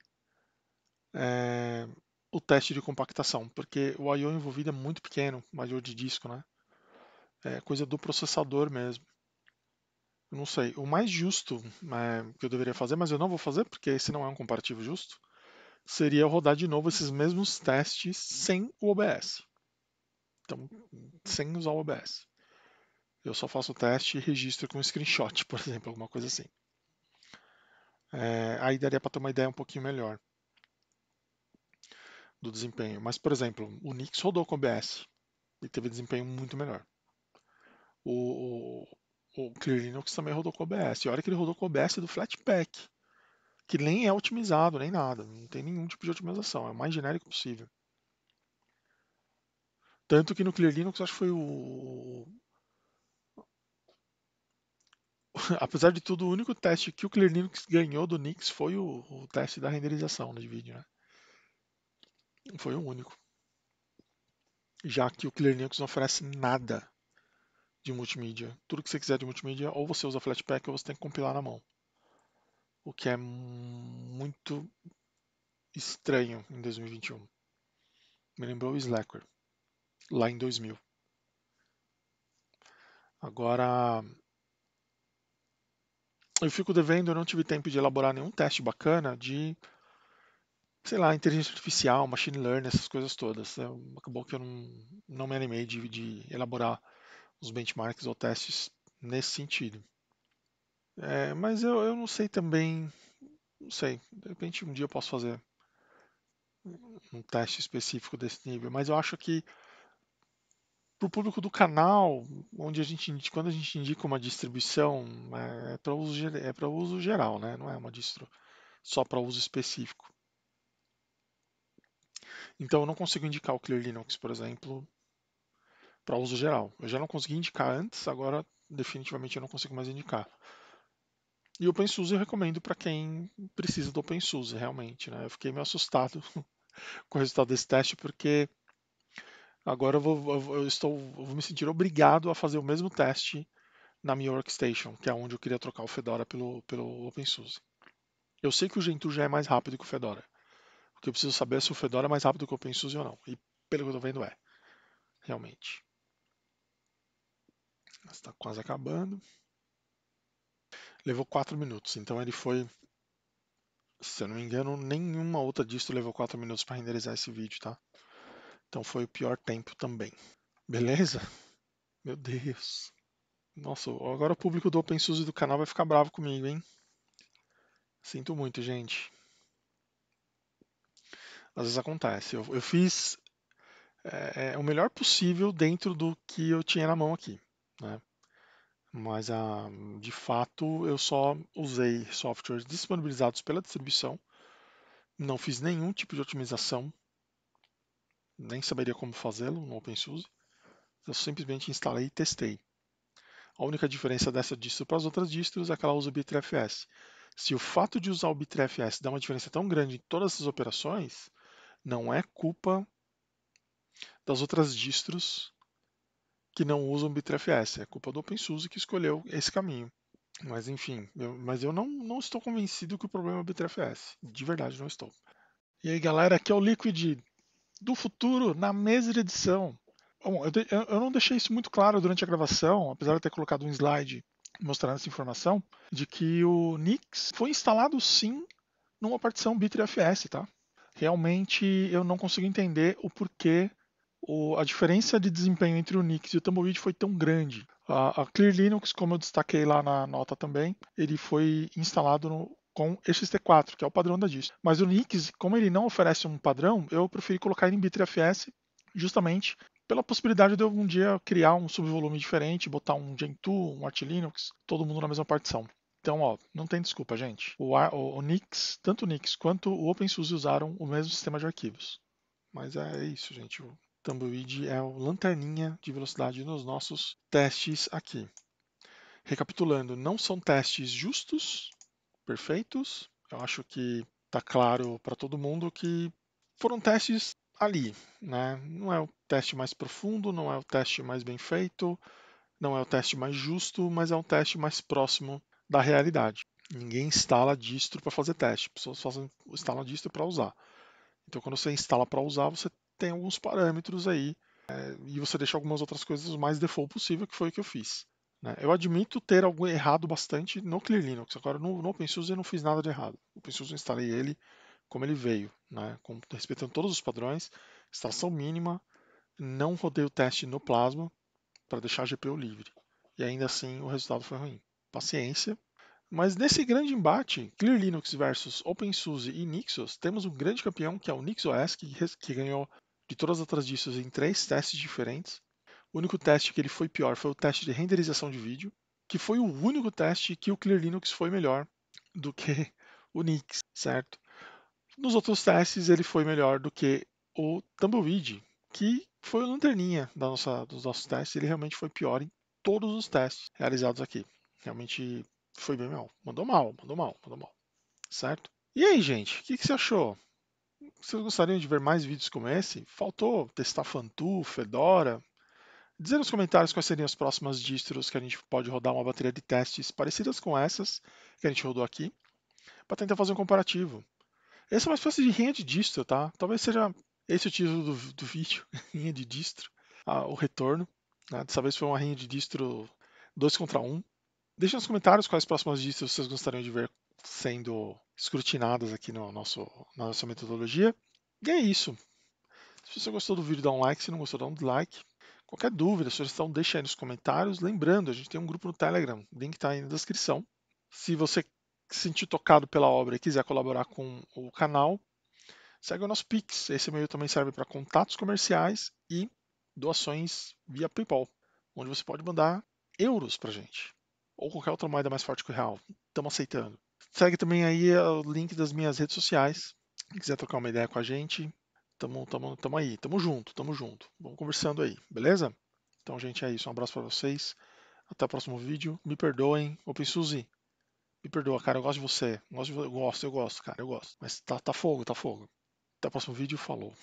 é, o teste de compactação, porque o IO envolvido é muito pequeno, o de disco, né? É coisa do processador mesmo. Eu não sei. O mais justo é, que eu deveria fazer, mas eu não vou fazer porque esse não é um comparativo justo, seria eu rodar de novo esses mesmos testes sem o OBS. Então, sem usar o OBS. Eu só faço o teste e registro com um screenshot, por exemplo, alguma coisa assim. É, aí daria para ter uma ideia um pouquinho melhor do desempenho. Mas, por exemplo, o Nix rodou com OBS e teve desempenho muito melhor. O, o, o Clear Linux também rodou com OBS. E olha que ele rodou com OBS do Flatpak, que nem é otimizado, nem nada. Não tem nenhum tipo de otimização. É o mais genérico possível. Tanto que no Clear Linux acho que foi o. Apesar de tudo, o único teste que o Clear Linux ganhou do Nix foi o, o teste da renderização né, de vídeo, né? Foi o único. Já que o Clear Linux não oferece nada de multimídia. Tudo que você quiser de multimídia, ou você usa Flatpak ou você tem que compilar na mão. O que é muito estranho em 2021. Me lembrou o Slacker lá em 2000. Agora, eu fico devendo, eu não tive tempo de elaborar nenhum teste bacana de, sei lá, inteligência artificial, machine learning, essas coisas todas. Né? Acabou que eu não, não me animei de, de elaborar os benchmarks ou testes nesse sentido. É, mas eu, eu não sei também, não sei, de repente um dia eu posso fazer um teste específico desse nível, mas eu acho que para o público do canal, onde a gente quando a gente indica uma distribuição é, é para uso é para uso geral, né? Não é uma distro só para uso específico. Então eu não consigo indicar o Clear Linux, por exemplo, para uso geral. Eu já não consegui indicar antes, agora definitivamente eu não consigo mais indicar. E o OpenSUSE eu recomendo para quem precisa do OpenSUSE, realmente. Né? Eu fiquei meio assustado com o resultado desse teste, porque Agora eu, vou, eu estou, eu vou me sentir obrigado a fazer o mesmo teste na minha workstation, que é onde eu queria trocar o Fedora pelo, pelo OpenSUSE. Eu sei que o Gentoo já é mais rápido que o Fedora. O que eu preciso saber é se o Fedora é mais rápido que o OpenSUSE ou não. E pelo que eu estou vendo é, realmente. Está quase acabando. Levou 4 minutos, então ele foi, se eu não me engano, nenhuma outra distro levou 4 minutos para renderizar esse vídeo, tá? Então foi o pior tempo também. Beleza? Meu Deus. Nossa, agora o público do OpenSUSE do canal vai ficar bravo comigo, hein? Sinto muito, gente. Às vezes acontece. Eu, eu fiz é, o melhor possível dentro do que eu tinha na mão aqui. Né? Mas, ah, de fato, eu só usei softwares disponibilizados pela distribuição. Não fiz nenhum tipo de otimização nem saberia como fazê-lo no OpenSUSE. Eu simplesmente instalei e testei. A única diferença dessa distro para as outras distros é que ela usa o Bitrefs. Se o fato de usar o Bitrefs dá uma diferença tão grande em todas essas operações, não é culpa das outras distros que não usam o Bitrefs. É culpa do OpenSUSE que escolheu esse caminho. Mas enfim, eu, mas eu não, não estou convencido que o problema é o Bitrefs. De verdade, não estou. E aí, galera, aqui é o Liquid do futuro na mesa de edição. Bom, eu, de, eu não deixei isso muito claro durante a gravação, apesar de ter colocado um slide mostrando essa informação, de que o Nix foi instalado sim numa partição B3FS, tá? Realmente eu não consigo entender o porquê o, a diferença de desempenho entre o Nix e o Tumbleweed foi tão grande. A, a Clear Linux, como eu destaquei lá na nota também, ele foi instalado no, com XT4, que é o padrão da dist. Mas o Nix, como ele não oferece um padrão, eu preferi colocar ele em BitreFS justamente pela possibilidade de eu um dia criar um subvolume diferente, botar um Gentoo, um Arch Linux, todo mundo na mesma partição. Então, ó, não tem desculpa, gente. O, o, o Nix, tanto o Nix quanto o OpenSUSE usaram o mesmo sistema de arquivos. Mas é isso, gente. O Tumbleweed é o lanterninha de velocidade nos nossos testes aqui. Recapitulando, não são testes justos, perfeitos. Eu acho que está claro para todo mundo que foram testes ali, né? Não é o teste mais profundo, não é o teste mais bem feito, não é o teste mais justo, mas é um teste mais próximo da realidade. Ninguém instala distro para fazer teste, pessoas fazem instalam distro para usar. Então, quando você instala para usar, você tem alguns parâmetros aí é, e você deixa algumas outras coisas o mais default possível, que foi o que eu fiz. Né? Eu admito ter algo errado bastante no Clear Linux. Agora, no, no OpenSUSE eu não fiz nada de errado. O OpenSUSE eu instalei ele como ele veio, né? Com, respeitando todos os padrões, instalação mínima, não rodei o teste no Plasma para deixar a GPU livre. E ainda assim o resultado foi ruim. Paciência. Mas nesse grande embate, Clear Linux versus OpenSUSE e Nixos, temos um grande campeão que é o NixOS, que, que ganhou de todas as outras distros em três testes diferentes. O único teste que ele foi pior foi o teste de renderização de vídeo, que foi o único teste que o Clear Linux foi melhor do que o Nix, certo? Nos outros testes ele foi melhor do que o Tumbleweed, que foi a lanterninha da nossa, dos nossos testes, ele realmente foi pior em todos os testes realizados aqui. Realmente foi bem mal. Mandou mal, mandou mal, mandou mal. Certo? E aí, gente, o que, que, você achou? Vocês gostariam de ver mais vídeos como esse? Faltou testar Fantu, Fedora, Dizer nos comentários quais seriam as próximas distros que a gente pode rodar uma bateria de testes parecidas com essas que a gente rodou aqui, para tentar fazer um comparativo. Essa é uma espécie de rinha de distro, tá? Talvez seja esse o título do, do vídeo, rinha de distro, ah, o retorno. Né? Dessa vez foi uma rinha de distro 2 contra 1. Um. Deixe nos comentários quais próximas distros vocês gostariam de ver sendo escrutinadas aqui no nosso, na nossa metodologia. E é isso. Se você gostou do vídeo, dá um like. Se não gostou, dá um dislike. Qualquer dúvida, sugestão, deixa aí nos comentários. Lembrando, a gente tem um grupo no Telegram, o link está aí na descrição. Se você se sentir tocado pela obra e quiser colaborar com o canal, segue o nosso Pix. Esse e-mail também serve para contatos comerciais e doações via PayPal, onde você pode mandar euros para gente ou qualquer outra moeda mais forte que o real. Estamos aceitando. Segue também aí o link das minhas redes sociais. Se quiser trocar uma ideia com a gente, Tamo, tamo, tamo aí, tamo junto, tamo junto. Vamos conversando aí, beleza? Então, gente, é isso. Um abraço para vocês. Até o próximo vídeo. Me perdoem. OpenSUSE. me perdoa, cara. Eu gosto de você. Eu gosto, eu gosto, cara. Eu gosto. Mas tá, tá fogo, tá fogo. Até o próximo vídeo. Falou.